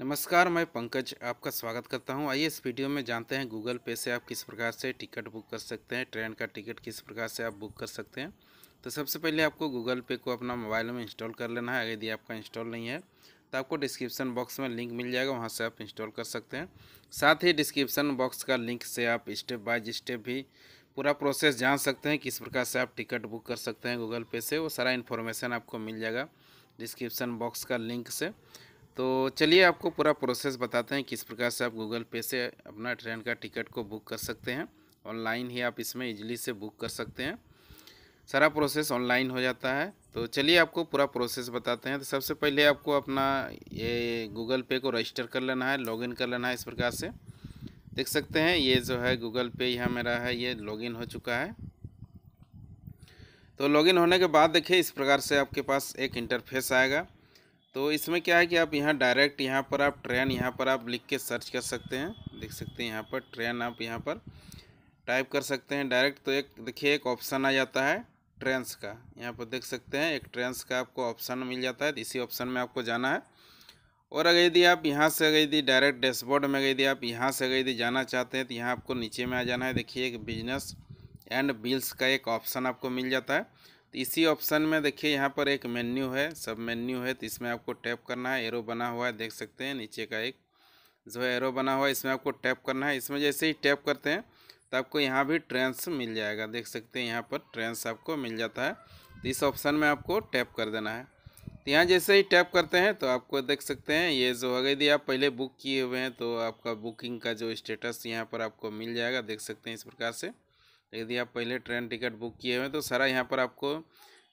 नमस्कार मैं पंकज आपका स्वागत करता हूं आइए इस वीडियो में जानते हैं गूगल पे से आप किस प्रकार से टिकट बुक कर सकते हैं ट्रेन का टिकट किस प्रकार से आप बुक कर सकते हैं तो सबसे पहले आपको गूगल पे को अपना मोबाइल में इंस्टॉल कर लेना है यदि आपका इंस्टॉल नहीं है तो आपको डिस्क्रिप्शन बॉक्स में लिंक मिल जाएगा वहाँ से आप इंस्टॉल कर सकते हैं साथ ही डिस्क्रिप्शन बॉक्स का लिंक से आप स्टेप बाय स्टेप भी पूरा प्रोसेस जान सकते हैं किस प्रकार से आप टिकट बुक कर सकते हैं गूगल पे से वो सारा इन्फॉर्मेशन आपको मिल जाएगा डिस्क्रिप्शन बॉक्स का लिंक से तो चलिए आपको पूरा प्रोसेस बताते हैं किस प्रकार से आप गूगल पे से अपना ट्रेन का टिकट को बुक कर सकते हैं ऑनलाइन ही आप इसमें इजली से बुक कर सकते हैं सारा प्रोसेस ऑनलाइन हो जाता है तो चलिए आपको पूरा प्रोसेस बताते हैं तो सबसे पहले आपको अपना ये गूगल पे को रजिस्टर कर लेना है लॉगिन कर लेना है इस प्रकार से देख सकते हैं ये जो है गूगल पे यहाँ मेरा है ये लॉगिन हो चुका है तो लॉगिन होने के बाद देखिए इस प्रकार से आपके पास एक इंटरफेस आएगा तो इसमें क्या है कि आप यहाँ डायरेक्ट यहाँ पर आप ट्रेन यहाँ पर आप लिख के सर्च कर सकते हैं देख सकते हैं यहाँ पर ट्रेन आप यहाँ पर टाइप कर सकते हैं डायरेक्ट तो एक देखिए एक ऑप्शन आ जाता है ट्रेंस का यहाँ पर देख सकते हैं एक ट्रेंस का आपको ऑप्शन मिल जाता है इसी ऑप्शन में आपको जाना है और अगर यदि आप यहाँ से अगर यदि डायरेक्ट डैशबोर्ड में अगर यदि आप यहाँ से अगर यदि जाना चाहते हैं तो यहाँ आपको नीचे में आ जाना है देखिए एक बिजनेस एंड बिल्स का एक ऑप्शन आपको मिल जाता है तो इसी ऑप्शन में देखिए यहाँ पर एक मेन्यू है सब मेन्यू है तो इसमें आपको टैप करना है एरो बना हुआ है देख सकते हैं नीचे का एक जो है एरो बना हुआ है इसमें आपको टैप करना है इसमें जैसे ही टैप करते हैं तो आपको यहाँ भी ट्रेंस मिल जाएगा देख सकते हैं यहाँ पर ट्रेंस आपको मिल जाता है तो इस ऑप्शन में आपको टैप कर देना है तो यहाँ जैसे ही टैप करते हैं तो आपको देख सकते हैं ये जो अगर यदि आप पहले बुक किए हुए हैं तो आपका बुकिंग का जो स्टेटस यहाँ पर आपको मिल जाएगा देख सकते हैं इस प्रकार से यदि आप पहले ट्रेन टिकट बुक किए हुए तो सारा यहाँ पर आपको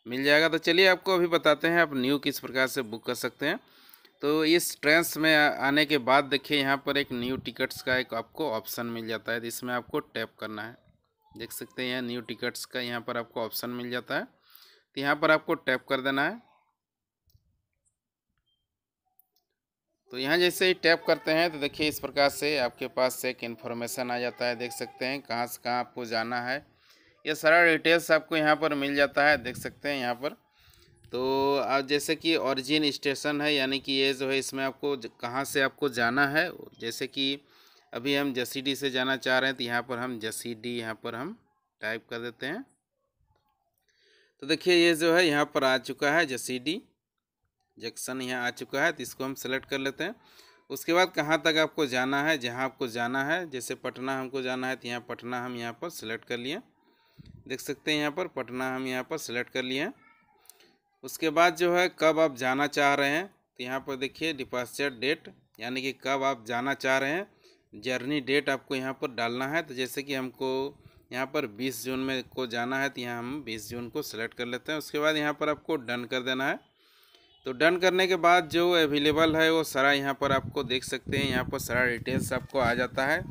मिल जाएगा तो चलिए आपको अभी बताते हैं आप न्यू किस प्रकार से बुक कर सकते हैं तो इस ट्रेंस में आने के बाद देखिए यहाँ पर एक न्यू टिकट्स का एक आपको ऑप्शन मिल जाता है इसमें आपको टैप करना है देख सकते हैं यहाँ न्यू टिकट्स का यहाँ पर आपको ऑप्शन मिल जाता है तो यहाँ पर आपको टैप कर देना है तो यहाँ जैसे ही टैप करते हैं तो देखिए इस प्रकार से आपके पास एक इन्फॉर्मेशन आ जाता है देख सकते हैं कहाँ से कहाँ आपको जाना है ये सारा डिटेल्स आपको यहाँ पर मिल जाता है देख सकते हैं यहाँ पर तो आप जैसे कि ओरिजिन स्टेशन है यानी कि ये जो है इसमें आपको कहाँ से आपको जाना है जैसे कि अभी हम जसीडी से जाना चाह रहे हैं तो यहाँ पर हम जसीडी यहाँ पर हम टाइप कर देते हैं तो देखिए ये जो है यहाँ पर आ चुका है जसीडी जंक्शन यहाँ आ चुका है तो इसको हम सेलेक्ट कर लेते हैं उसके बाद कहाँ तक आपको जाना है जहाँ आपको जाना है जैसे पटना हमको जाना है तो यहाँ पटना हम यहाँ पर सेलेक्ट कर लिए देख सकते हैं यहाँ पर पटना हम यहाँ पर सेलेक्ट कर लिए उसके बाद जो है कब आप जाना चाह रहे हैं तो यहाँ पर देखिए डिपार्चर डेट यानी कि कब आप जाना चाह रहे हैं जर्नी डेट आपको यहाँ पर डालना है तो जैसे कि हमको यहाँ पर 20 जून में को जाना है तो यहाँ हम 20 जून को सिलेक्ट कर लेते हैं उसके बाद यहाँ पर आपको डन कर देना है तो डन करने के बाद जो अवेलेबल है वो सारा यहाँ पर आपको देख सकते हैं यहाँ पर सारा डिटेल्स आपको आ जाता है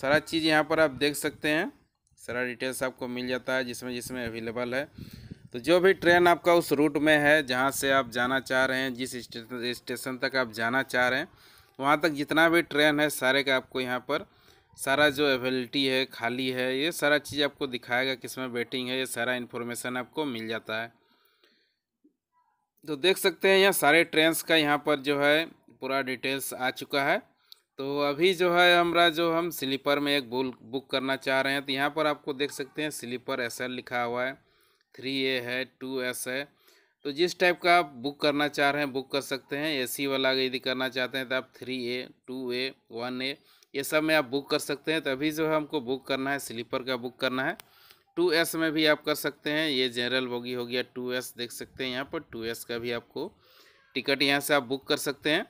सारा चीज़ यहाँ पर आप देख सकते हैं सारा डिटेल्स आपको मिल जाता है जिसमें जिसमें अवेलेबल है तो जो भी ट्रेन आपका उस रूट में है जहाँ से आप जाना चाह रहे हैं जिस स्टेशन तक आप जाना चाह रहे हैं वहाँ तक जितना भी ट्रेन है सारे का आपको यहाँ पर सारा जो अवेलिटी है खाली है ये सारा चीज़ आपको दिखाएगा किस में वेटिंग है ये सारा इन्फॉर्मेशन आपको मिल जाता है तो देख सकते हैं यहाँ सारे ट्रेंस का यहाँ पर जो है पूरा डिटेल्स आ चुका है तो अभी जो है हमारा जो हम स्लीपर में एक बुल बुक करना चाह रहे हैं तो यहाँ पर आपको देख सकते हैं स्लीपर एस एल लिखा हुआ है थ्री ए है टू एस है तो जिस टाइप का आप बुक करना चाह रहे हैं बुक कर सकते हैं एसी वाला यदि करना चाहते हैं तो आप three A two A one A ये सब में आप बुक कर सकते हैं तो अभी जो है हमको बुक करना है स्लीपर का बुक करना है टू एस में भी आप कर सकते हैं ये जनरल बोगी हो गया टू एस देख सकते हैं यहाँ पर टू एस का भी आपको टिकट यहाँ से आप बुक कर सकते हैं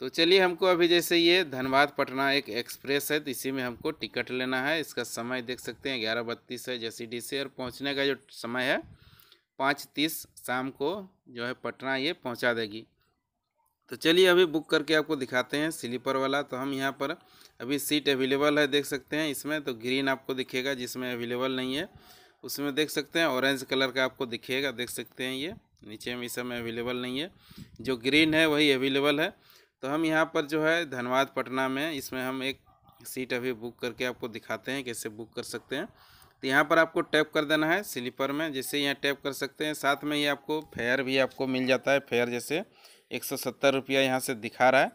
तो चलिए हमको अभी जैसे ये धनबाद पटना एक एक्सप्रेस है तो इसी में हमको टिकट लेना है इसका समय देख सकते हैं ग्यारह बत्तीस है जैसी डी से और पहुँचने का जो समय है पाँच तीस शाम को जो है पटना ये पहुँचा देगी तो चलिए अभी बुक करके आपको दिखाते हैं स्लीपर वाला तो हम यहाँ पर अभी सीट अवेलेबल है देख सकते हैं इसमें तो ग्रीन आपको दिखेगा जिसमें अवेलेबल नहीं है उसमें देख सकते हैं ऑरेंज कलर का आपको दिखेगा देख सकते हैं ये नीचे में इस समय अवेलेबल नहीं है जो ग्रीन है वही अवेलेबल है तो हम यहाँ पर जो है धनबाद पटना में इसमें हम एक सीट अभी बुक करके आपको दिखाते हैं कैसे बुक कर सकते हैं तो यहाँ पर आपको टैप कर देना है स्लीपर में जैसे यहाँ टैप कर सकते हैं साथ में ही आपको फेयर भी आपको मिल जाता है फेयर जैसे एक सौ सत्तर रुपया यहाँ से दिखा रहा है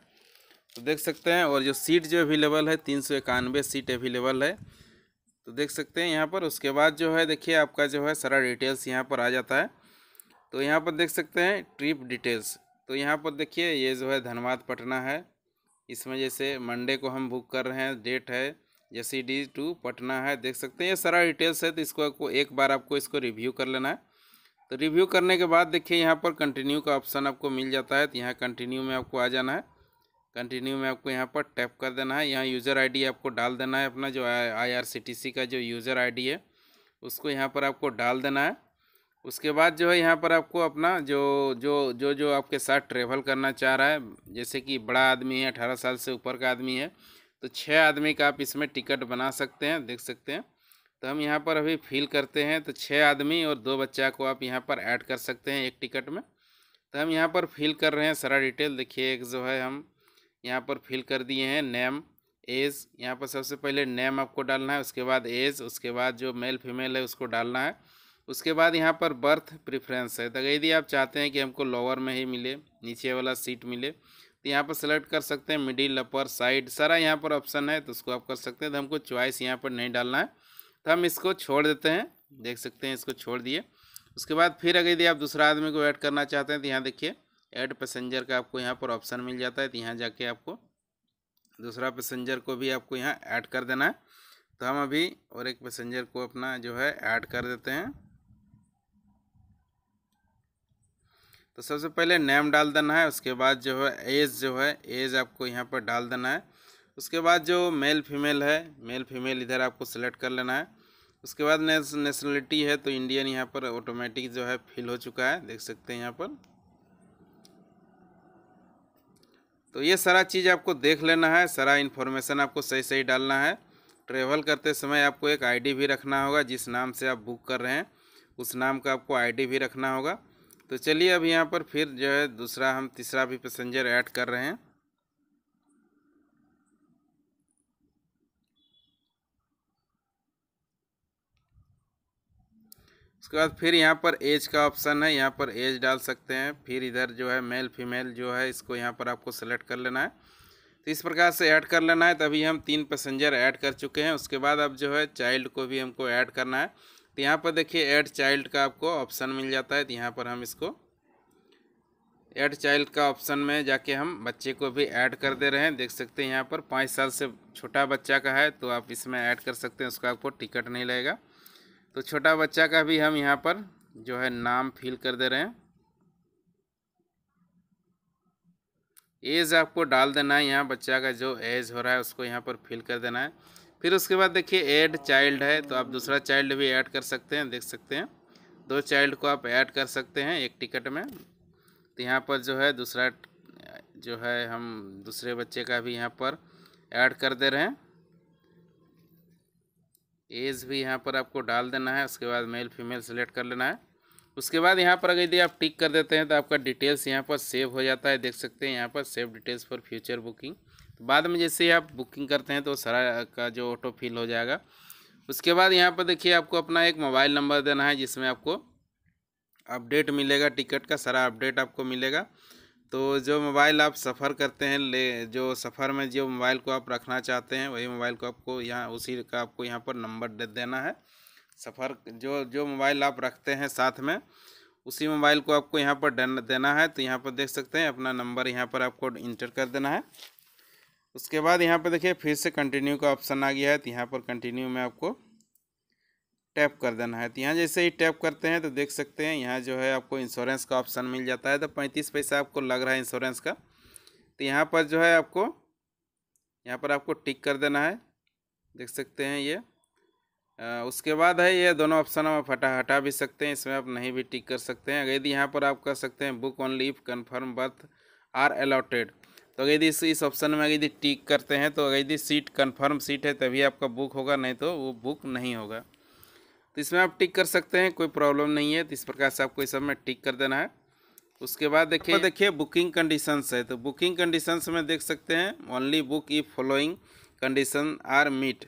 तो देख सकते हैं और जो सीट जो अवेलेबल है तीन सौ इक्यानवे सीट अवेलेबल है तो देख सकते हैं यहाँ पर उसके बाद जो है देखिए आपका जो है सारा डिटेल्स यहाँ पर आ जाता है तो यहाँ पर देख सकते हैं ट्रिप डिटेल्स तो यहाँ पर देखिए ये जो है धनबाद पटना है इसमें जैसे मंडे को हम बुक कर रहे हैं डेट है जैसे डी टू पटना है देख सकते हैं ये सारा डिटेल्स है तो इसको एक बार आपको इसको रिव्यू कर लेना है तो रिव्यू करने के बाद देखिए यहाँ पर कंटिन्यू का ऑप्शन आपको मिल जाता है तो यहाँ कंटिन्यू में आपको आ जाना है कंटिन्यू में आपको यहाँ पर टैप कर देना है यहाँ यूज़र आईडी आपको डाल देना है अपना जो आईआरसीटीसी का जो यूज़र आईडी है उसको यहाँ पर आपको डाल देना है उसके बाद जो है यहाँ पर आपको अपना जो जो जो जो आपके साथ ट्रेवल करना चाह रहा है जैसे कि बड़ा आदमी है अठारह साल से ऊपर का आदमी है तो छः आदमी का आप इसमें टिकट बना सकते हैं देख सकते हैं तो हम यहाँ पर अभी फिल करते हैं तो छः आदमी और दो बच्चा को आप यहाँ पर ऐड कर सकते हैं एक टिकट में तो हम यहाँ पर फिल कर रहे हैं सारा डिटेल देखिए एक जो है हम यहाँ पर फिल कर दिए हैं नेम एज यहाँ पर सबसे पहले नेम आपको डालना है उसके बाद एज उसके बाद जो मेल फीमेल है उसको डालना है उसके बाद यहाँ पर बर्थ प्रिफ्रेंस है तो यदि आप चाहते हैं कि हमको लोअर में ही मिले नीचे वाला सीट मिले तो यहाँ पर सेलेक्ट कर सकते हैं मिडिल अपर साइड सारा यहाँ पर ऑप्शन है तो उसको आप कर सकते हैं तो हमको च्वाइस यहाँ पर नहीं डालना है तो हम इसको छोड़ देते हैं देख सकते हैं इसको छोड़ दिए उसके बाद फिर अगर यदि आप दूसरा आदमी को ऐड करना चाहते हैं तो यहाँ देखिए ऐड पैसेंजर का आपको यहाँ पर ऑप्शन मिल जाता है तो यहाँ जाके आपको दूसरा पैसेंजर को भी आपको यहाँ ऐड कर देना है तो हम अभी और एक पैसेंजर को अपना जो है ऐड कर देते हैं तो सबसे पहले नेम डाल देना है उसके बाद जो है एज जो है एज आपको यहाँ पर डाल देना है उसके बाद जो मेल फीमेल है मेल फीमेल इधर आपको सेलेक्ट कर लेना है उसके बाद नेशनलिटी है तो इंडियन यहाँ पर ऑटोमेटिक जो है फिल हो चुका है देख सकते हैं यहाँ पर तो ये सारा चीज़ आपको देख लेना है सारा इन्फॉर्मेशन आपको सही सही डालना है ट्रेवल करते समय आपको एक आईडी भी रखना होगा जिस नाम से आप बुक कर रहे हैं उस नाम का आपको आईडी भी रखना होगा तो चलिए अब यहाँ पर फिर जो है दूसरा हम तीसरा भी पैसेंजर ऐड कर रहे हैं उसके बाद फिर यहाँ पर एज का ऑप्शन है यहाँ पर एज डाल सकते हैं फिर इधर जो है मेल फीमेल जो है इसको यहाँ पर आपको सेलेक्ट कर लेना है तो इस प्रकार से ऐड कर लेना है तभी हम तीन पैसेंजर ऐड कर चुके हैं उसके बाद अब जो है चाइल्ड को भी हमको ऐड करना है तो यहाँ पर देखिए ऐड चाइल्ड का आपको ऑप्शन मिल जाता है तो यहाँ पर हम इसको ऐड चाइल्ड का ऑप्शन में जाके हम बच्चे को भी ऐड कर दे रहे हैं देख सकते हैं यहाँ पर पाँच साल से छोटा बच्चा का है तो आप इसमें ऐड कर सकते हैं उसका आपको टिकट नहीं लगेगा तो छोटा बच्चा का भी हम यहाँ पर जो है नाम फिल कर दे रहे हैं एज आपको डाल देना है यहाँ बच्चा का जो एज हो रहा है उसको यहाँ पर फिल कर देना है फिर उसके बाद देखिए ऐड चाइल्ड है तो आप दूसरा चाइल्ड भी ऐड कर सकते हैं देख सकते हैं दो चाइल्ड को आप ऐड कर सकते हैं एक टिकट में तो यहाँ पर जो है दूसरा जो है हम दूसरे बच्चे का भी यहाँ पर ऐड कर दे रहे हैं एज भी यहाँ पर आपको डाल देना है उसके बाद मेल फीमेल सेलेक्ट कर लेना है उसके बाद यहाँ पर अगर यदि आप टिक कर देते हैं तो आपका डिटेल्स यहाँ पर सेव हो जाता है देख सकते हैं यहाँ पर save details for future booking तो बाद में जैसे ही आप बुकिंग करते हैं तो सारा का जो ऑटो फिल हो जाएगा उसके बाद यहाँ पर देखिए आपको अपना एक मोबाइल नंबर देना है जिसमें आपको अपडेट मिलेगा टिकट का सारा अपडेट आपको मिलेगा तो जो मोबाइल आप सफ़र करते हैं ले जो सफ़र में जो मोबाइल को आप रखना चाहते हैं वही मोबाइल को आपको यहाँ उसी का आपको यहाँ पर नंबर दे देना है सफ़र जो जो मोबाइल आप रखते हैं साथ में उसी मोबाइल को आपको यहाँ पर देना है तो यहाँ पर देख सकते हैं अपना नंबर यहाँ पर आपको इंटर कर देना है उसके बाद यहाँ पर देखिए फिर से कंटिन्यू का ऑप्शन आ गया है तो यहाँ पर कंटिन्यू में आपको टैप कर देना है तो यहाँ जैसे ही टैप करते हैं तो देख सकते हैं यहाँ जो है आपको इंश्योरेंस का ऑप्शन मिल जाता है तो पैंतीस पैसा आपको लग रहा है इंश्योरेंस का तो यहाँ पर जो है आपको यहाँ पर आपको टिक कर देना है देख सकते हैं ये आ, उसके बाद है ये दोनों ऑप्शन हम फटा हटा भी सकते हैं इसमें आप नहीं भी टिक कर सकते हैं अगर यदि यहाँ पर आप कर सकते हैं book only if confirm berth are allotted तो अगर यदि इस इस ऑप्शन में यदि टिक करते हैं तो यदि सीट कन्फर्म सीट है तभी आपका बुक होगा नहीं तो वो बुक नहीं होगा तो इसमें आप टिक कर सकते हैं कोई प्रॉब्लम नहीं है तो इस प्रकार से आपको इस समय में टिक कर देना है उसके बाद देखिए तो देखिए बुकिंग कंडीशंस है तो बुकिंग कंडीशंस में देख सकते हैं only book if following condition are meet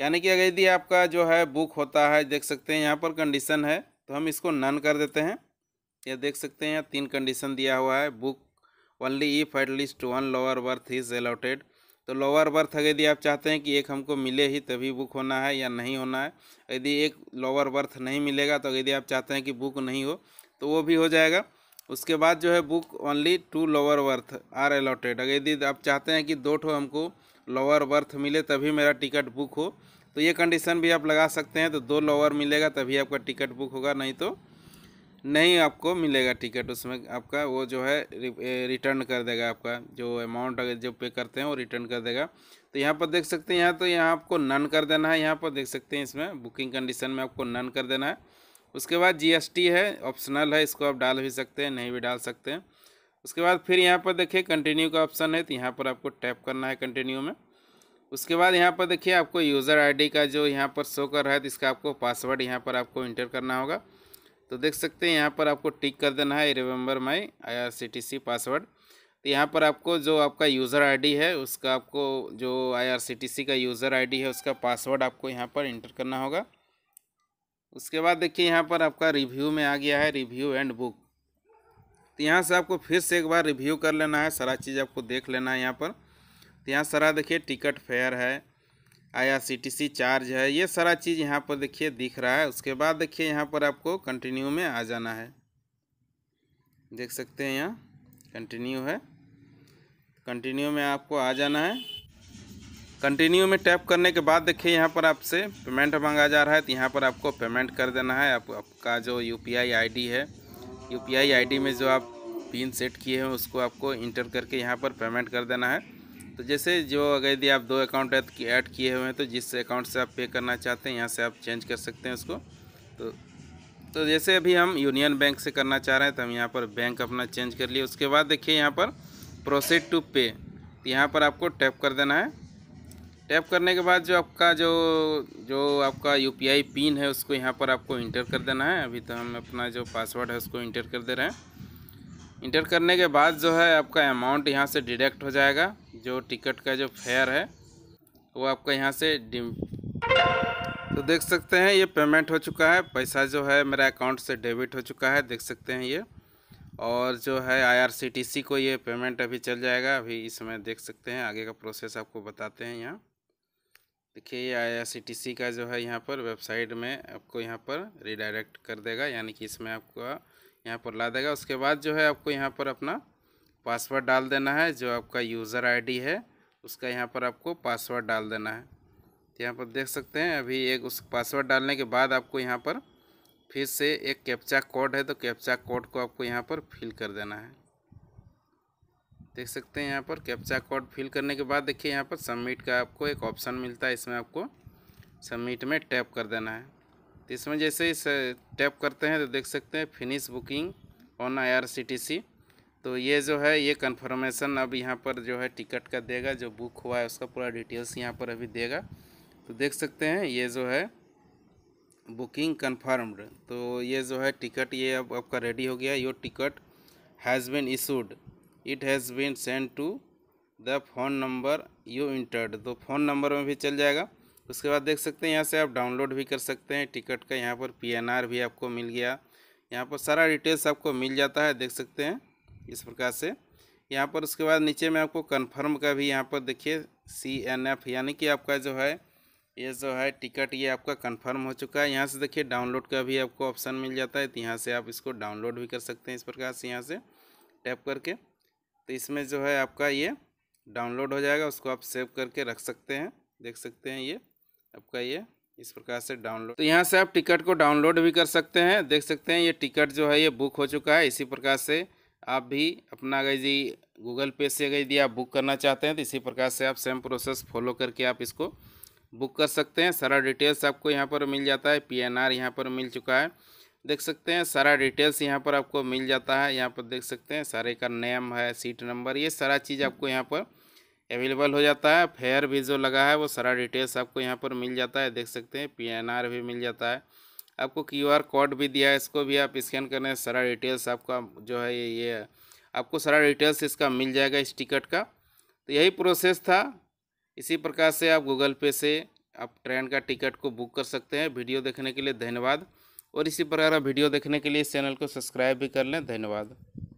यानी कि अगर यदि आपका जो है बुक होता है देख सकते हैं यहाँ पर कंडीशन है तो हम इसको नन कर देते हैं या देख सकते हैं यहाँ तीन कंडीशन दिया हुआ है book only if at least one lower berth is allotted तो लोअर बर्थ अगर यदि आप चाहते हैं कि एक हमको मिले ही तभी बुक होना है या नहीं होना है यदि एक लोअर बर्थ नहीं मिलेगा तो यदि आप चाहते हैं कि बुक नहीं हो तो वो भी हो जाएगा उसके बाद जो है book only two lower berth are allotted अगर यदि आप चाहते हैं कि दो ठो हमको लोअर बर्थ मिले तभी मेरा टिकट बुक हो तो ये कंडीशन भी आप लगा सकते हैं तो दो लोअर मिलेगा तभी आपका टिकट बुक होगा नहीं तो नहीं आपको मिलेगा टिकट उसमें आपका वो जो है रिटर्न कर देगा आपका जो अमाउंट अगर जो पे करते हैं वो रिटर्न कर देगा तो यहाँ पर देख सकते हैं यहाँ तो यहाँ आपको नन कर देना है यहाँ पर देख सकते हैं इसमें बुकिंग कंडीशन में आपको नन कर देना है उसके बाद जीएसटी है ऑप्शनल है इसको आप डाल भी सकते हैं नहीं भी डाल सकते हैं उसके बाद फिर यहाँ पर देखिए कंटिन्यू का ऑप्शन है तो यहाँ पर आपको टैप करना है कंटिन्यू में उसके बाद यहाँ पर देखिए आपको यूज़र आईडी का जो यहाँ पर शो कर रहा है तो इसका आपको पासवर्ड यहाँ पर आपको इंटर करना होगा तो देख सकते हैं यहाँ पर आपको टिक कर देना है रिमेंबर माई आई पासवर्ड तो यहाँ पर आपको जो आपका यूज़र आईडी है उसका आपको जो आईआरसीटीसी का यूज़र आईडी है उसका पासवर्ड आपको यहाँ पर इंटर करना होगा उसके बाद देखिए यहाँ पर आपका रिव्यू में आ गया है रिव्यू एंड बुक तो यहाँ से आपको फिर से एक बार रिव्यू कर लेना है सारा चीज़ आपको देख लेना है यहाँ पर तो यहाँ सारा देखिए टिकट फेयर है आईआरसीटीसी चार्ज है ये सारा चीज़ यहाँ पर देखिए दिख रहा है उसके बाद देखिए यहाँ पर आपको कंटिन्यू में आ जाना है देख सकते हैं यहाँ कंटिन्यू है कंटिन्यू में आपको आ जाना है कंटिन्यू में टैप करने के बाद देखिए यहाँ पर आपसे पेमेंट मांगा जा रहा है तो यहाँ पर आपको पेमेंट कर देना है आप, आपका जो U P I I D है U P I I D में जो आप पिन सेट किए हैं उसको आपको इंटर करके यहाँ पर पेमेंट कर देना है तो जैसे जो अगर यदि आप दो अकाउंट ऐड किए हुए हैं तो जिस अकाउंट से आप पे करना चाहते हैं यहाँ से आप चेंज कर सकते हैं उसको तो तो जैसे अभी हम यूनियन बैंक से करना चाह रहे हैं तो हम यहाँ पर बैंक अपना चेंज कर लिए उसके बाद देखिए यहाँ पर प्रोसीड टू पे तो यहाँ पर आपको टैप कर देना है टैप करने के बाद जो आपका जो जो आपका यू पिन है उसको यहाँ पर आपको इंटर कर देना है अभी तो हम अपना जो पासवर्ड है उसको इंटर कर दे रहे हैं इंटर करने के बाद जो है आपका अमाउंट यहाँ से डिडक्ट हो जाएगा जो टिकट का जो फेयर है वो आपका यहाँ से डिम तो देख सकते हैं ये पेमेंट हो चुका है पैसा जो है मेरा अकाउंट से डेबिट हो चुका है देख सकते हैं ये और जो है आईआरसीटीसी को ये पेमेंट अभी चल जाएगा अभी इस समय देख सकते हैं आगे का प्रोसेस आपको बताते हैं यहाँ देखिए ये आईआरसीटीसी का जो है यहाँ पर वेबसाइट में आपको यहाँ पर रिडायरेक्ट कर देगा यानी कि इसमें आपका यहाँ पर ला देगा उसके बाद जो है आपको यहाँ पर अपना पासवर्ड डाल देना है जो आपका यूज़र आईडी है उसका यहाँ पर आपको पासवर्ड डाल देना है तो यहाँ पर देख सकते हैं अभी एक उस पासवर्ड डालने के बाद आपको यहाँ पर फिर से एक कैप्चा कोड है तो कैप्चा कोड को आपको यहाँ पर फिल कर देना है देख सकते हैं यहाँ पर कैप्चा कोड फिल करने के बाद देखिए यहाँ पर सबमिट का आपको एक ऑप्शन मिलता है इसमें आपको सबमिट में टैप कर देना है तो इसमें जैसे इस टैप करते हैं तो देख सकते हैं फिनिश बुकिंग ऑन आईआरसीटीसी तो ये जो है ये कंफर्मेशन अब यहाँ पर जो है टिकट का देगा जो बुक हुआ है उसका पूरा डिटेल्स यहाँ पर अभी देगा तो देख सकते हैं ये जो है बुकिंग कन्फर्म्ड तो ये जो है टिकट ये अब आपका रेडी हो गया your ticket has been issued it has been send to the phone number you entered तो फ़ोन नंबर में भी चल जाएगा उसके बाद देख सकते हैं यहाँ से आप डाउनलोड भी कर सकते हैं टिकट का यहाँ पर पीएनआर भी आपको मिल गया यहाँ पर सारा डिटेल्स आपको मिल जाता है देख सकते हैं इस प्रकार से यहाँ पर उसके बाद नीचे में आपको कन्फर्म का भी यहाँ पर देखिए सी एन एफ यानी कि आपका जो है ये जो है टिकट ये आपका कंफर्म हो चुका है यहाँ से देखिए डाउनलोड का भी आपको ऑप्शन मिल जाता है तो यहाँ से आप इसको डाउनलोड भी कर सकते हैं इस प्रकार से यहाँ से टैप करके तो इसमें जो है आपका ये डाउनलोड हो जाएगा उसको आप सेव करके रख सकते हैं देख सकते हैं ये आपका ये इस प्रकार से डाउनलोड तो यहाँ से आप टिकट को डाउनलोड भी कर सकते हैं देख सकते हैं ये टिकट जो है ये बुक हो चुका है इसी प्रकार से आप भी अपना अगर जी गूगल पे से अगर यदि आप बुक करना चाहते हैं तो इसी प्रकार से आप सेम प्रोसेस फॉलो करके आप इसको बुक कर सकते हैं सारा डिटेल्स आपको यहाँ पर मिल जाता है पी एन आर यहाँ पर मिल चुका है देख सकते हैं सारा डिटेल्स यहाँ पर आपको मिल जाता है यहाँ पर देख सकते हैं सारे का नेम है सीट नंबर ये सारा चीज़ आपको यहाँ पर अवेलेबल हो जाता है फेयर भी जो लगा है वो सारा डिटेल्स आपको यहाँ पर मिल जाता है देख सकते हैं पीएनआर भी मिल जाता है आपको क्यूआर कोड भी दिया है इसको भी आप स्कैन करें सारा डिटेल्स आपका जो है ये ये आपको सारा डिटेल्स इसका मिल जाएगा इस टिकट का तो यही प्रोसेस था इसी प्रकार से आप गूगल पे से आप ट्रेन का टिकट को बुक कर सकते हैं वीडियो देखने के लिए धन्यवाद और इसी प्रकार वीडियो देखने के लिए इस चैनल को सब्सक्राइब भी कर लें धन्यवाद